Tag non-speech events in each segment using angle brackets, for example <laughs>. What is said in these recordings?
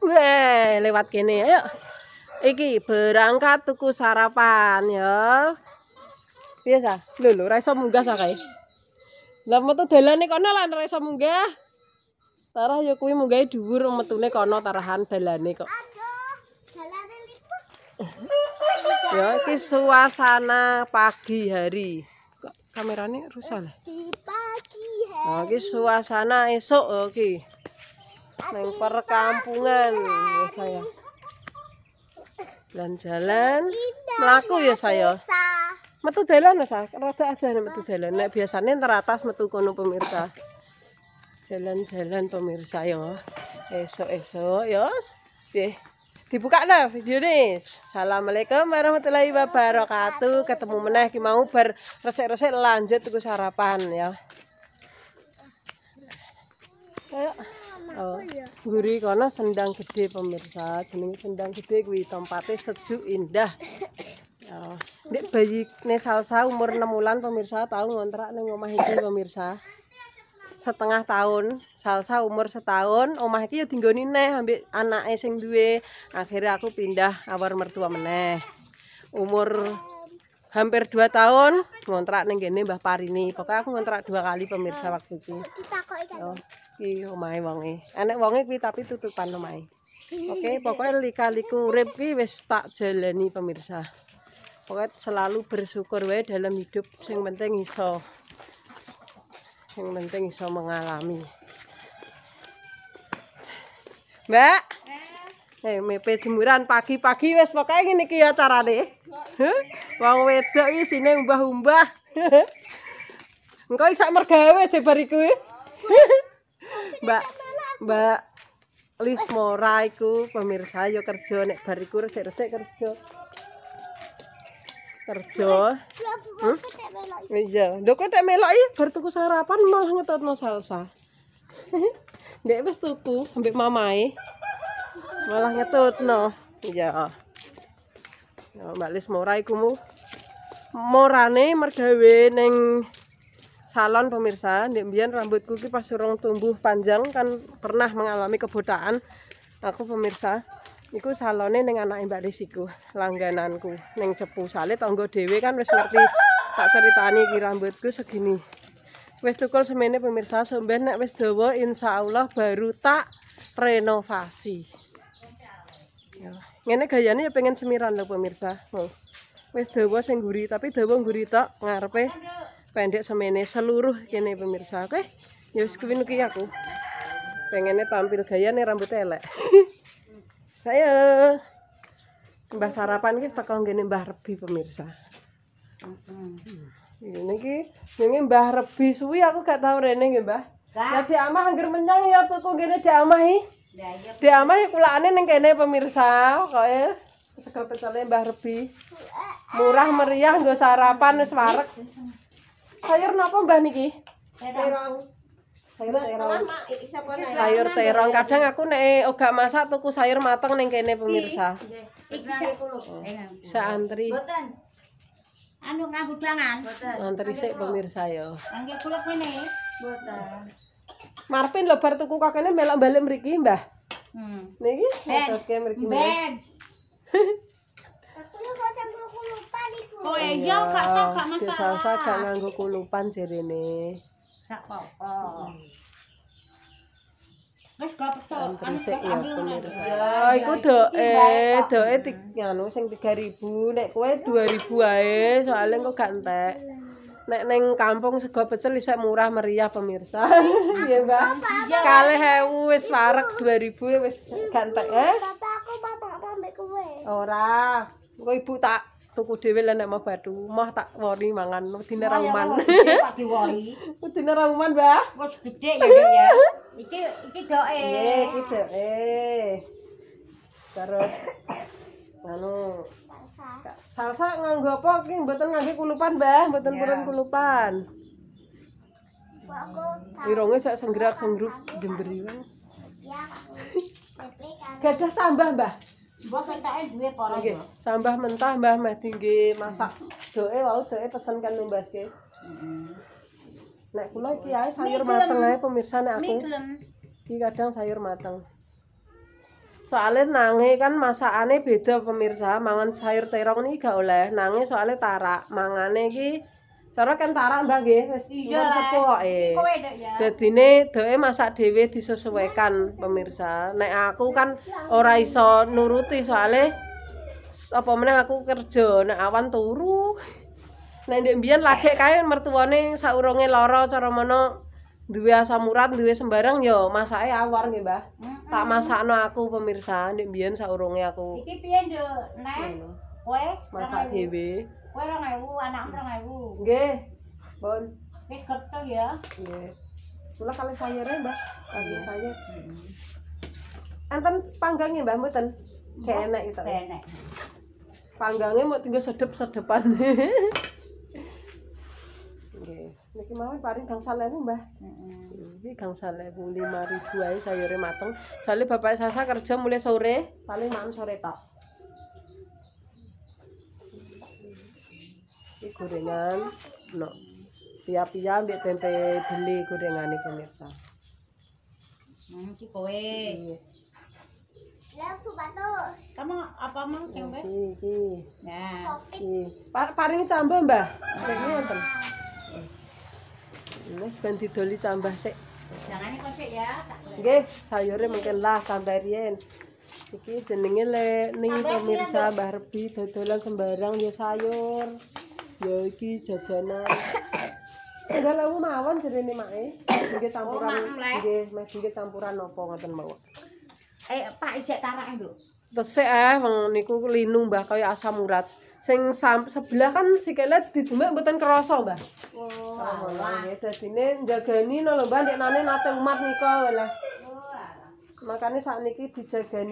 Weh, lewat kene ayo. Iki berangkat tuku sarapan ya. Biasa. Lho lho ora iso munggah sak Lah metu dalane kono lan ora iso munggah. Tarah ya kuwi munggahe dhuwur metune kono tarahan dalane kok. Ya, iki suasana pagi hari. Kok kamerane rusak lah. Di pagi oh, suasana esuk oh, iki. neng perkampungan ya saya jalan-jalan melaku ya saya metu dalan saya rada ada nih metu dalan nek biasanya teratas metu kono pemirsa jalan-jalan pemirsa yo ya. esok-esok yo ya, piye dibuka lah video nih Assalamualaikum warahmatullahi wabarakatuh ketemu meneh mau berresek-resek lanjut tuku sarapan ya Ayo. Oh. Oh, iya. Guri kono sendang gede pemirsa. Jenenge sendang gede kuwi tempatnya sejuk indah. Oh. Nek bayi ne salsa umur enam bulan pemirsa tahu ngontrak neng omah iki pemirsa. Setengah tahun, salsa umur setahun, omah iki ya dinggoni neh ambek anake sing duwe. Akhirnya aku pindah awar mertua meneh. Umur hampir dua tahun ngontrak neng kene Mbah Parini. Pokoknya aku ngontrak dua kali pemirsa waktu itu. Oh. iki omahe wonge. Enek wonge kuwi tapi tutupan omahe. Oke, okay, pokoknya lika-liku urip kuwi wis tak jalani pemirsa. Pokoknya selalu bersyukur wae dalam hidup sing penting iso yang penting iso mengalami. Mbak. Eh, mepe jemuran pagi-pagi wis pokoknya ngene iki ya carane. Wong wedok iki sine umbah-umbah. <laughs> Engko isak mergawe jebar iku. Oh, Mbak Mbak Lismora iku pemirsa yo kerja nek bar iku resik-resik kerja. Kerja. Hmm? Iya, ndok kok tek meloki bar sarapan malah no salsa. <laughs> Dek wis tuku ambek mamai Malah ngetutno. Iya. Mbak Lismora iku mu morane mergawe ning salon pemirsa Biar rambutku ki pas urung tumbuh panjang kan pernah mengalami kebutaan. aku pemirsa iku salonnya ning anak Mbak Risiku langgananku ning Cepu salit, tonggo dhewe kan wis ngerti tak ceritani ki rambutku segini wis tukul semene pemirsa sumber nek wis dawa insyaallah baru tak renovasi ya. gayanya pengen semiran loh pemirsa wis dawa sing tapi dawa guri tak ngarepe pendek ini seluruh kene pemirsa oke ya wis kepin iki aku pengennya tampil gaya nih rambut elek <laughs> saya mbah sarapan kita tekan gini mbah rebi pemirsa ini ki ini mbah rebi suwi aku gak tau rene nggih mbah ya di amah angger menyang ya tuku gini di amah i iya. di amah ya kulaane neng kene pemirsa kok ya. sego pecelnya mbah rebi murah meriah nggo sarapan wis wareg sayur napa mbah niki terong sayur terong kadang aku nek ogak masak tuku sayur mateng ning kene pemirsa nggih oh. antri anu ngaku dangan antri sik pemirsa yo Marpin lho bar tuku kakene melok bali mriki mbah hmm niki sedoke mriki mbah <laughs> iya kak kak kak nang kak salsa kak nganggo kulupan jerene sak popo Wes gak pesok anu kan ambil ya. Oh, ya iku doe, doe sing 3000 nek kowe 2000 ae soalnya engko gak entek. Nek ning kampung sego pecel isek murah meriah pemirsa. <laughs> Iya, Mbak. Kalih wis warek 2000 wis gak entek. Eh? Bapak aku bapak apa ambek kowe? Ora. Engko ibu tak tuku dhewe lah nek mau badu mah tak wori mangan wedine ra uman tak diwori wedine ra uman Mbah wis gedhe ya ya iki iki doke nggih iya, iki doke terus <coughs> anu salsa nganggo apa iki mboten nganggo kulupan Mbah mboten iya. purun kulupan Irunge saya senggerak senggeruk jemberi ya, <laughs> kan. Gajah tambah, Mbah. Oke, sambah mentah mbah mah tinggi masak doe wau doe pesen kan mbah nek kulo iki ae sayur mateng ae pemirsa nek aku iki kadang sayur mateng soale nange kan masakane beda pemirsa mangan sayur terong nih gak oleh nange soale tarak mangane iki cara kentara mbak eh, eh. ya iya lah kowe dek ya jadi ini masak dewe disesuaikan pemirsa nek aku kan ora iso nuruti soalnya apa meneh aku kerja nek awan turu nek ndek mbiyen lagek kae mertuane saurunge lara cara duwe asam urat duwe sembarang yo masake awar nggih Mbah tak masakno aku pemirsa ndek mbiyen saurunge aku iki piye nduk nek kowe masak dewe, Kue orang ibu, anak orang ibu. Nggih. Bon. Wis kerja ya. Nggih. Kula kali sayure, mbak. Kali iya. sayur. Enten panggangnya mbak. mboten? Kayak enak gitu. enak. Panggangnya mau tinggal sedep-sedepan. <laughs> Nggih. Niki mau paring gangsal ewu, Mbah. Heeh. Iki gangsal ewu 5000 ae sayure mateng. Soale bapak Sasa kerja mulai sore, paling malam sore tak. ini gorengan no pia-pia ambil tempe beli gorengan ini pemirsa cipoe kamu apa mang tempe ya, nah ki pa paring mbah ini ah. apa ini doli cambah sih jangan ini kosik ya Oke, sayurnya mungkin lah santai rien ini jenisnya le, ini pemirsa Mbak Rebi dodolan sembarang ya sayur ya iki jajanan Enggak <coughs> lah, mawon jadi ini mak e. campuran, jadi oh, mak jadi campuran nopo ngatain mau. Eh, Pak Ijek tarak e, itu. Terus eh, bang niku linung mbah kau asam urat. Sing sebelah kan si kelet di tembak mbah. Oh, oh, ya, jadi ini mbah, dia nanti nate umat niko oh, lah. Makanya saat niki dijaga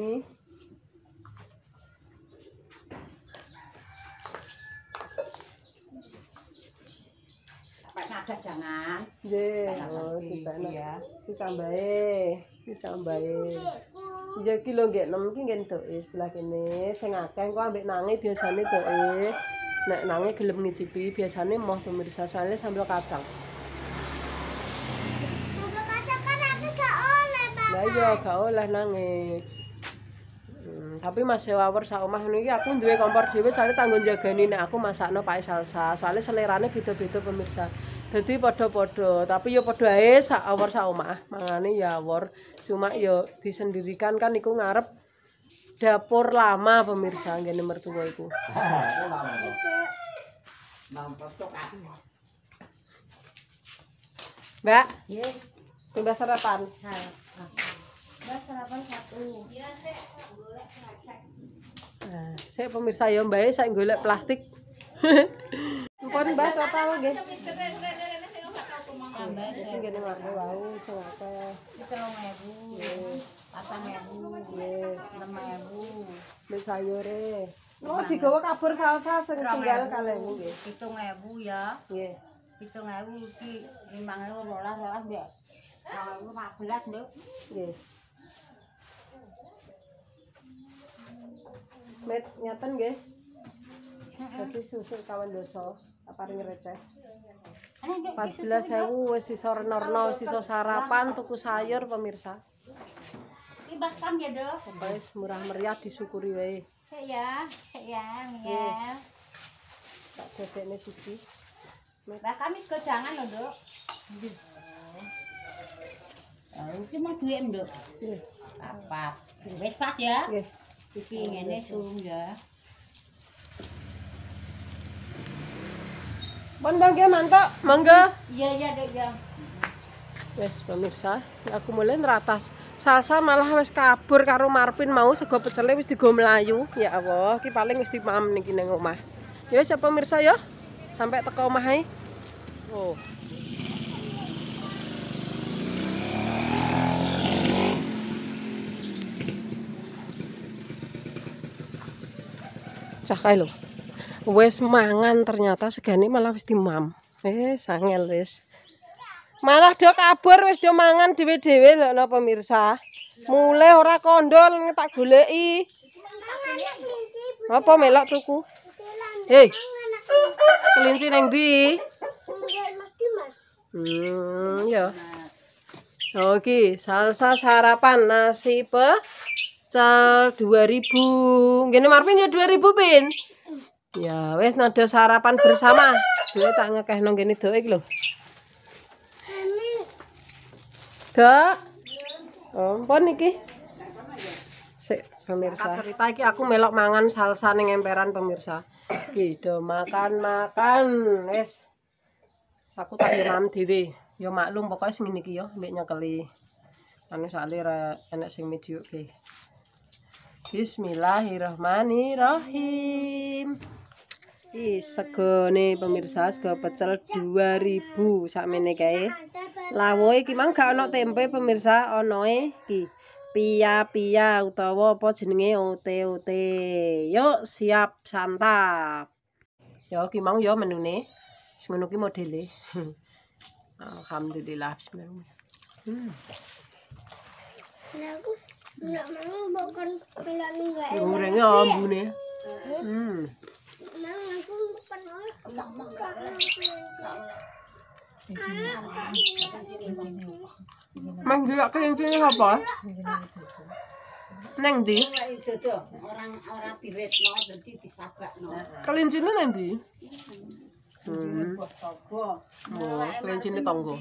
ada jangan. Nggih, oh dibana. Iki kita iki kita Ya iki lho nggih nem iki nggih ndoke iya, sebelah kene sing akeh kok ambek nangis biasane ndoke. Iya. Nek nange gelem ngicipi biasane moh pemirsa soalnya sambil kacang. Sambal kacang kan aku gak oleh, Pak. Lah iya gak oleh nange. Hmm, tapi masih wawer sak omah niki aku duwe kompor dhewe soalnya tanggung jagani nek aku masakno pakai salsa. Soalnya selerane beda-beda pemirsa. Jadi podo-podo, tapi ya podo aja, sak awor sak omah. Mangane ya wor, cuma ya disendirikan kan iku ngarep dapur lama pemirsa ngene mertua iku. Mbak, nggih. Timbah sarapan. Mbak sarapan satu. Iya, saya Nah, saya pemirsa ya Mbak, saya golek plastik. <laughs> Kon baso tau ge. Itu gede warna bau cuma teh. Telung ewu. Pasang ewu. Enam Oh, digawa kabur salsa sing tinggal kalih nggih. 7000 ya. Iya. Nggih. 7000 iki 5000 rolas rolas nggih. 2015 lho. Nggih. Met nyaten nggih. Dadi susu kawan dosa. 14.000 wis iso renorno, iso sarapan, tuku sayur pemirsa. Ibas murah meriah disyukuri wae. ya, ya, ya. Tak siji. Bahkan iki kejangan lho, Nduk. Nggih. mau duwe, Nduk. Apa? Wis pas ya. Iki ngene sum ya. Bon mantap, mangga. Iya iya dek ya. Wes pemirsa, ya, aku mulai neratas. Salsa malah wes kabur karo Marvin mau sego pecelnya wes digo melayu Ya Allah, ki paling wis dipam niki ning mah Ya wes ya, pemirsa ya. Sampai teko mahai. Oh. Cah Wes mangan ternyata segani malah wis dimam eh sangel wes malah dia kabur wes dia mangan dhewe-dhewe lho no pemirsa mulai ora kondol tak gulei apa melok tuku hei kelinci neng di hmm ya oke salsa sarapan nasi pecel ribu gini Marvin ya ribu pin Ya, wes nado sarapan bersama. Dhewe tak ngekeh nang kene doek lho. Dok. Oh, pon iki. Sik pemirsa. Cerita iki aku melok mangan salsa ning emperan pemirsa. Iki gitu, do makan-makan wes. Saku tak yo mam dhewe. Yo maklum pokoknya sing ngene iki yo mbek nyekeli. Anu soalé enak sing mediuk iki. Bismillahirrahmanirrahim. Ih, segone pemirsa sego pecel 2000 sakmene kae. Lawoe iki mang gak ono tempe pemirsa, onoe iki pia-pia utawa apa jenenge ote-ote. Yuk siap santap. Yo ya, iki mang yo ya menune. Sing ngono iki modele. <laughs> Alhamdulillah bismillah. Hmm. Nah, aku enggak mau makan kelanu enggak. Gorengnya ambune. Hmm. Mang dia kencing sini apa? Neng di? Kelinci ini neng di? Hmm. Oh, kelinci ini tonggo.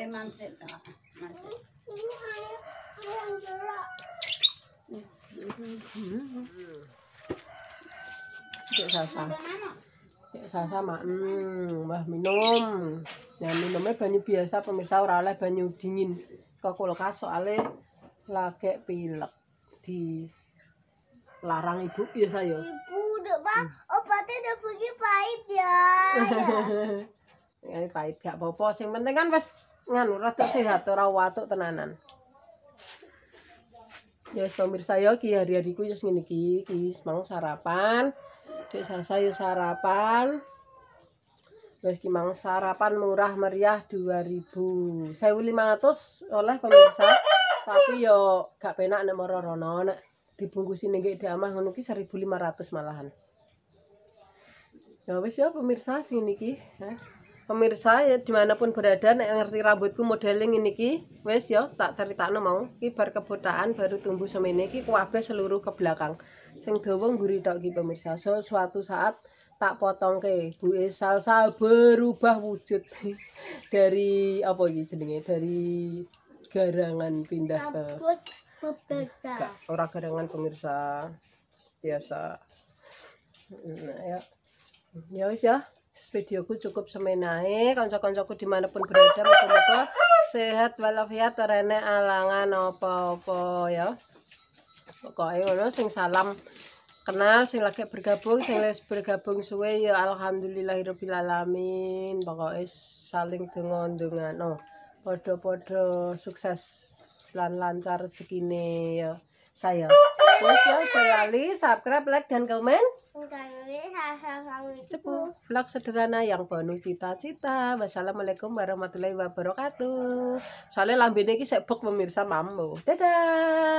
Emang sih. sasa cek sasa mak hmm, wah minum ya minumnya banyu biasa pemirsa ora oleh banyu dingin ke kulkas soalnya lagi pilek di larang ibu ya sayo ibu udah pak hmm. obatnya udah pergi pahit ya, <laughs> ya. pahit gak apa-apa penting kan pas nganurah rada sehat ora tenanan ya yes, pemirsa ya ki hari-hariku ya segini ki ki semang sarapan Dek saya sarapan. Terus kimang sarapan murah meriah 2000. 1500 oleh pemirsa. Tapi yo gak penak nek moro rono nek dibungkusin ning di amah ngono ki 1500 malahan. Ya wis ya pemirsa sing niki, Pemirsa ya dimanapun berada nek ngerti rambutku modeling ini ki, wis ya tak ceritakno mau ki bar kebutaan baru tumbuh semene ki kuwabe seluruh ke belakang sing dawa ngguritoki pemirsa so suatu saat tak potong ke Bu salsa berubah wujud <laughs> dari apa iki jenenge dari garangan pindah ke orang garangan pemirsa biasa nah, ya ya wis ya videoku cukup semenai kanca-kancaku dimanapun berada moga-moga sehat walafiat rene alangan apa-apa ya pokoknya ngono sing salam kenal sing lagi bergabung sing lagi bergabung suwe ya alhamdulillahirobbilalamin pokoknya saling dengan dengan no podo podo sukses lan lancar segini ya saya Terus ya, saya Ali, subscribe, like, dan komen. Vlog sederhana yang penuh cita-cita. Wassalamualaikum warahmatullahi wabarakatuh. Soalnya lambene ini sebok pemirsa mambo. Dadah.